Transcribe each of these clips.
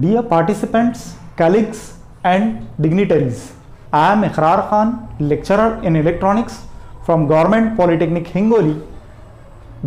Dear participants, colleagues and dignitaries, I am Ikhrar Khan, lecturer in electronics from Government Polytechnic Hingoli.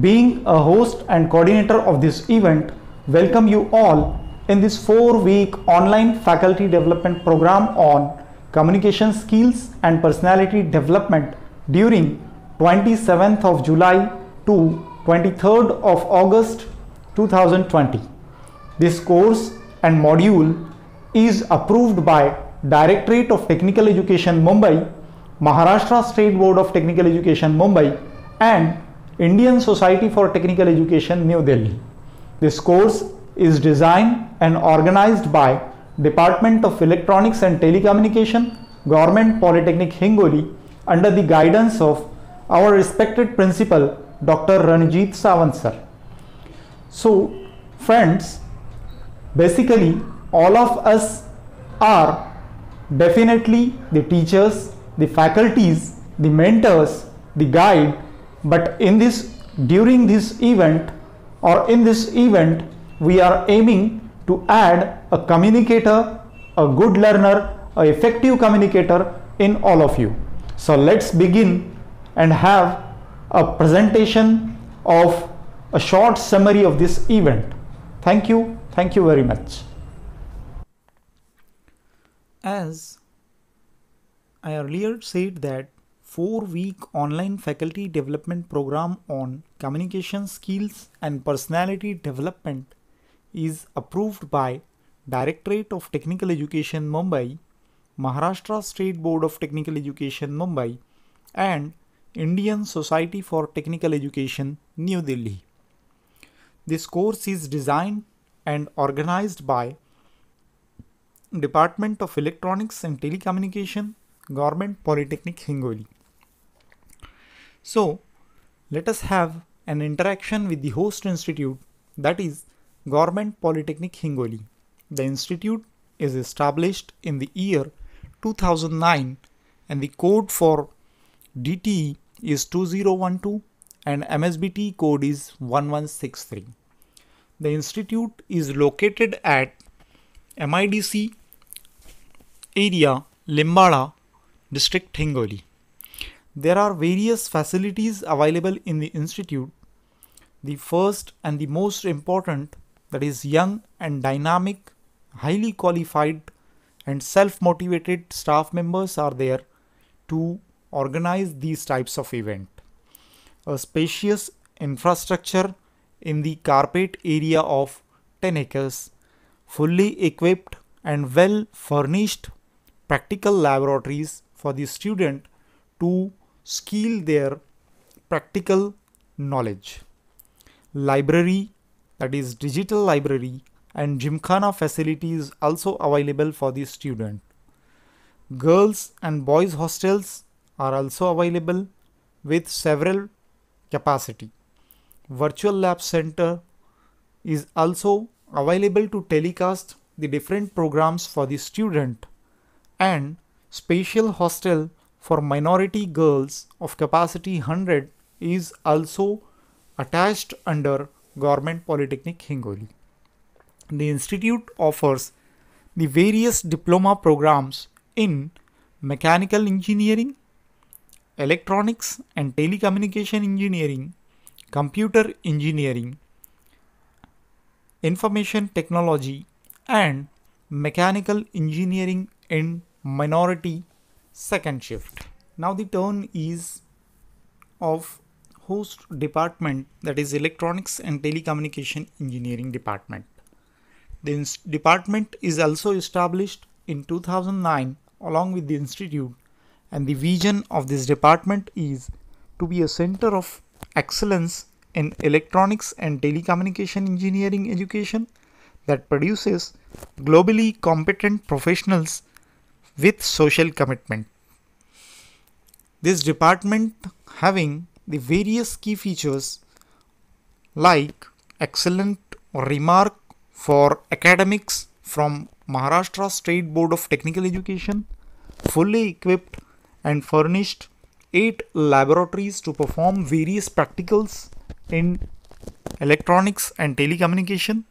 Being a host and coordinator of this event, welcome you all in this 4-week online faculty development program on communication skills and personality development during 27th of July to 23rd of August 2020. This course and module is approved by Directorate of Technical Education Mumbai, Maharashtra State Board of Technical Education Mumbai and Indian Society for Technical Education New Delhi. This course is designed and organized by Department of Electronics and Telecommunication, Government Polytechnic Hingoli under the guidance of our respected principal Dr. Ranjit Sawant sir. So friends, basically all of us are definitely the teachers, the faculties, the mentors, the guide, but in this during this event or in this event we are aiming to add a communicator, a good learner, a effective communicator in all of you. So let's begin and have a presentation of a short summary of this event. Thank you. Thank you very much. As I earlier said that 4-week online faculty development program on communication skills and personality development is approved by Directorate of Technical Education Mumbai, Maharashtra State Board of Technical Education Mumbai and Indian Society for Technical Education New Delhi. This course is designed and organized by Department of Electronics and Telecommunication, Government Polytechnic Hingoli. So, let us have an interaction with the host institute that is Government Polytechnic Hingoli. The institute is established in the year 2009 and the code for DTE is 2012 and MSBT code is 1163. The institute is located at MIDC area Limbada district Hingoli. There are various facilities available in the institute. The first and the most important that is young and dynamic, highly qualified and self-motivated staff members are there to organize these types of event. A spacious infrastructure in the carpet area of 10 acres, fully equipped and well furnished practical laboratories for the student to scale their practical knowledge. Library that is digital library and gymkhana facilities also available for the student. Girls and boys hostels are also available with several capacity virtual lab center is also available to telecast the different programs for the student and special hostel for minority girls of capacity 100 is also attached under Government Polytechnic Hingoli. The institute offers the various diploma programs in mechanical engineering, electronics and telecommunication engineering, computer engineering, information technology, and mechanical engineering in minority second shift. Now the turn is of host department that is electronics and telecommunication engineering department. The department is also established in 2009 along with the institute and the vision of this department is to be a center of excellence in electronics and telecommunication engineering education that produces globally competent professionals with social commitment. This department having the various key features like excellent remark for academics from Maharashtra State Board of Technical Education, fully equipped and furnished 8 laboratories to perform various practicals in electronics and telecommunication,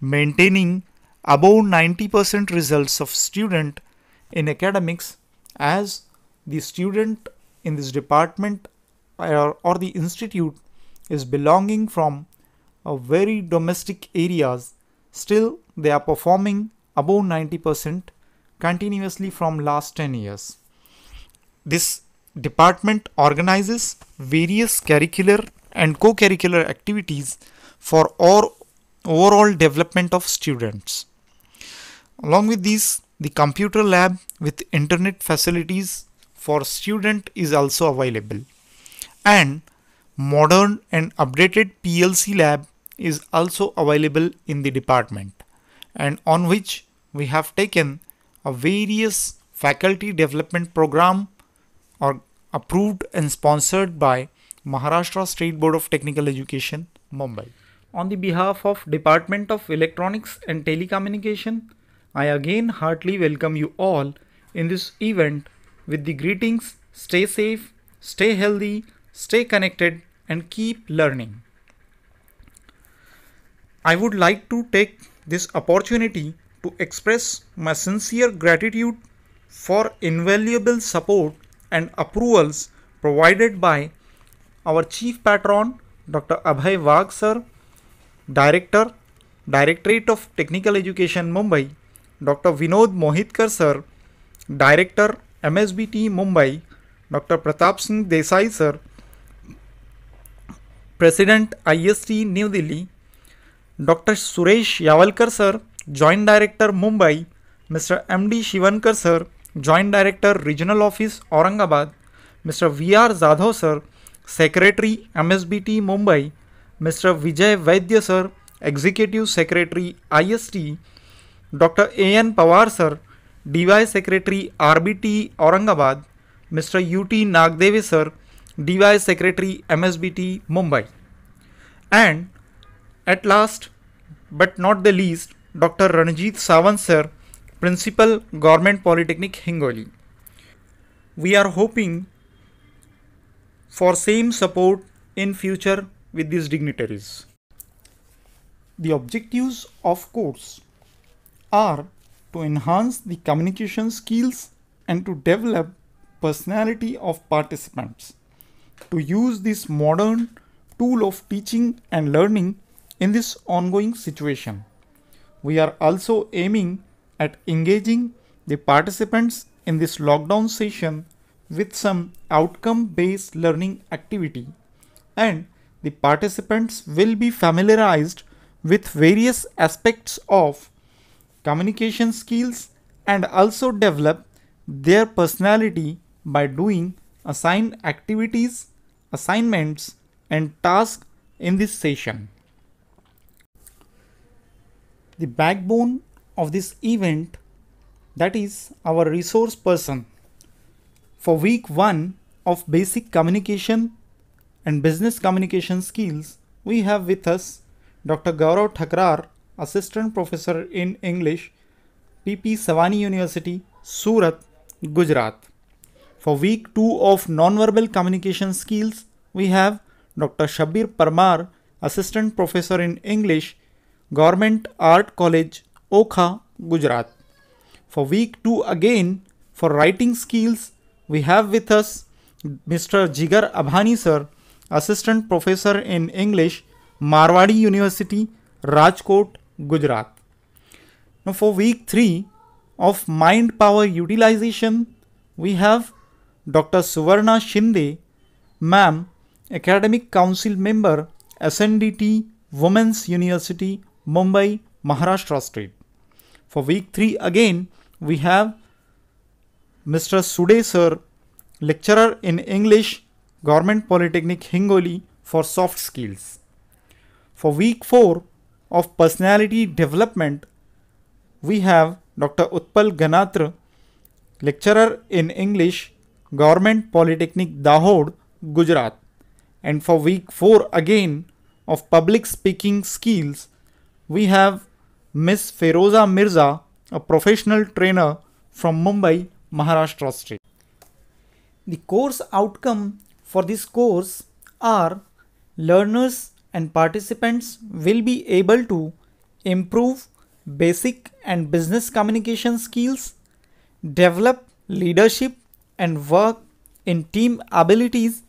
maintaining above 90% results of student in academics as the student in this department or, or the institute is belonging from very domestic areas still they are performing above 90% continuously from last 10 years this department organizes various curricular and co-curricular activities for our overall development of students. Along with these, the computer lab with internet facilities for student is also available and modern and updated PLC lab is also available in the department and on which we have taken a various faculty development program or approved and sponsored by Maharashtra State Board of Technical Education, Mumbai. On the behalf of Department of Electronics and Telecommunication, I again heartily welcome you all in this event with the greetings stay safe, stay healthy, stay connected and keep learning. I would like to take this opportunity to express my sincere gratitude for invaluable support and approvals provided by our chief patron, Dr. Abhay wag sir, Director, Directorate of Technical Education Mumbai, Dr. Vinod Mohitkar sir, Director, MSBT Mumbai, Dr. Pratap Singh Desai sir, President IST New Delhi, Dr. Suresh Yavalkar sir, Joint Director Mumbai, Mr. MD Shivankar sir, Joint Director Regional Office Aurangabad, Mr. vr jadhav sir, secretary M S B T Mumbai mister Vijay Vaidya sir executive secretary I S T doctor A N Pawar sir D Y secretary R B T Aurangabad mister U T Nagdeve sir D Y secretary M S B T Mumbai and at last but not the least doctor Ranjit Sawant sir principal government polytechnic Hingoli we are hoping for same support in future with these dignitaries. The objectives of course are to enhance the communication skills and to develop personality of participants. To use this modern tool of teaching and learning in this ongoing situation. We are also aiming at engaging the participants in this lockdown session with some outcome based learning activity and the participants will be familiarized with various aspects of communication skills and also develop their personality by doing assigned activities, assignments and tasks in this session. The backbone of this event that is our resource person for week 1 of basic communication and business communication skills, we have with us Dr. Gaurav Thakrar, Assistant Professor in English, PP Savani University, Surat, Gujarat. For week 2 of nonverbal communication skills, we have Dr. Shabir Parmar, Assistant Professor in English, Government Art College, Okha, Gujarat. For week 2 again, for writing skills we have with us Mr. Jigar Abhani sir, Assistant Professor in English, Marwadi University, Rajkot, Gujarat. Now for week 3 of mind power utilization, we have Dr. Suvarna Shinde, ma'am, Academic Council member, SNDT Women's University, Mumbai, Maharashtra State. For week 3 again, we have Mr. Sude sir, lecturer in English, Government Polytechnic Hingoli for soft skills. For week 4 of personality development, we have Dr. Utpal Ganatra, lecturer in English, Government Polytechnic Dahod, Gujarat. And for week 4 again of public speaking skills, we have Miss Feroza Mirza, a professional trainer from Mumbai Maharashtra state. The course outcome for this course are learners and participants will be able to improve basic and business communication skills, develop leadership and work in team abilities,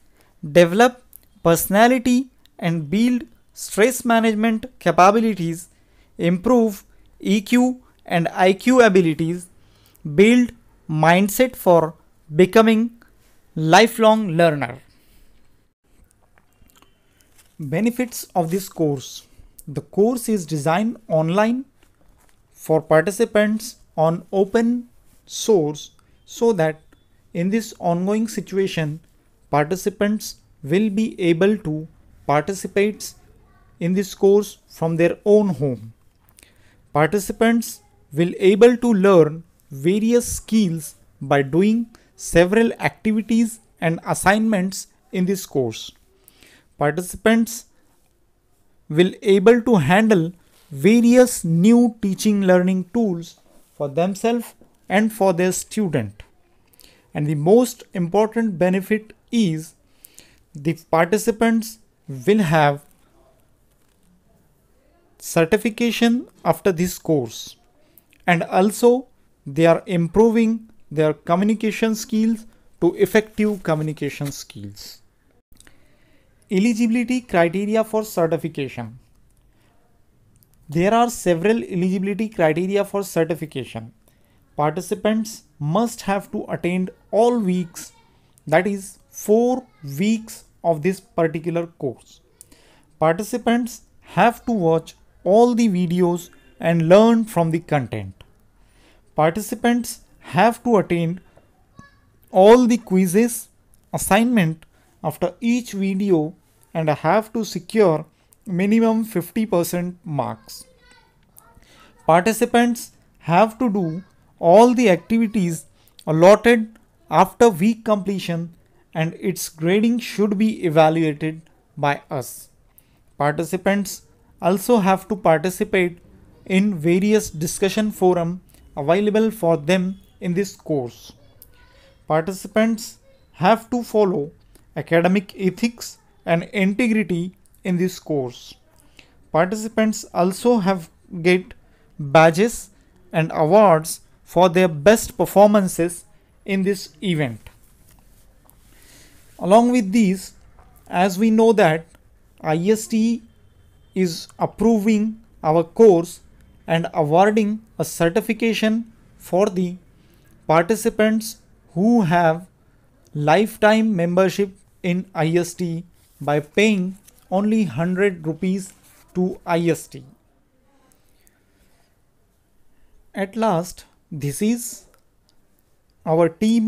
develop personality and build stress management capabilities, improve EQ and IQ abilities, build mindset for becoming lifelong learner. Benefits of this course. The course is designed online for participants on open source so that in this ongoing situation participants will be able to participate in this course from their own home. Participants will able to learn various skills by doing several activities and assignments in this course. Participants will able to handle various new teaching learning tools for themselves and for their student. And the most important benefit is the participants will have certification after this course and also they are improving their communication skills to effective communication skills. Eligibility criteria for certification. There are several eligibility criteria for certification. Participants must have to attend all weeks, that is, four weeks of this particular course. Participants have to watch all the videos and learn from the content participants have to attend all the quizzes assignment after each video and have to secure minimum 50% marks. Participants have to do all the activities allotted after week completion and its grading should be evaluated by us. Participants also have to participate in various discussion forum available for them in this course. Participants have to follow academic ethics and integrity in this course. Participants also have get badges and awards for their best performances in this event. Along with these, as we know that IST is approving our course and awarding a certification for the participants who have lifetime membership in IST by paying only 100 rupees to IST. At last, this is our team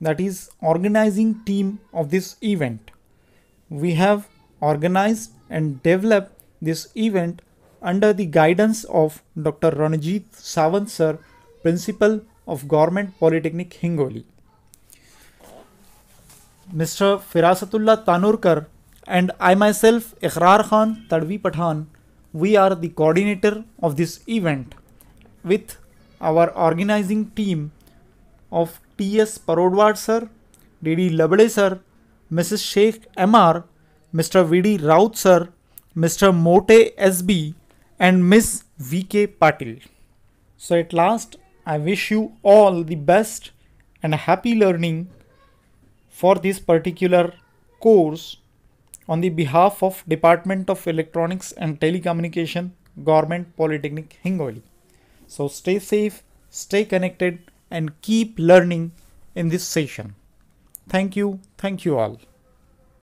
that is organizing team of this event. We have organized and developed this event under the guidance of Dr. Ranjit Sawant sir, Principal of Government Polytechnic Hingoli. Mr. Firasatullah Tanurkar and I myself, Iqrar Khan Tadvi Pathan, we are the coordinator of this event with our organizing team of T.S. Parodwar sir, D.D. Labade sir, Mrs. Sheikh M.R., Mr. V.D. Raut sir, Mr. Mote S.B., and Miss VK Patil. So at last, I wish you all the best and happy learning for this particular course on the behalf of Department of Electronics and Telecommunication, Government Polytechnic Hingoli. So stay safe, stay connected and keep learning in this session. Thank you. Thank you all.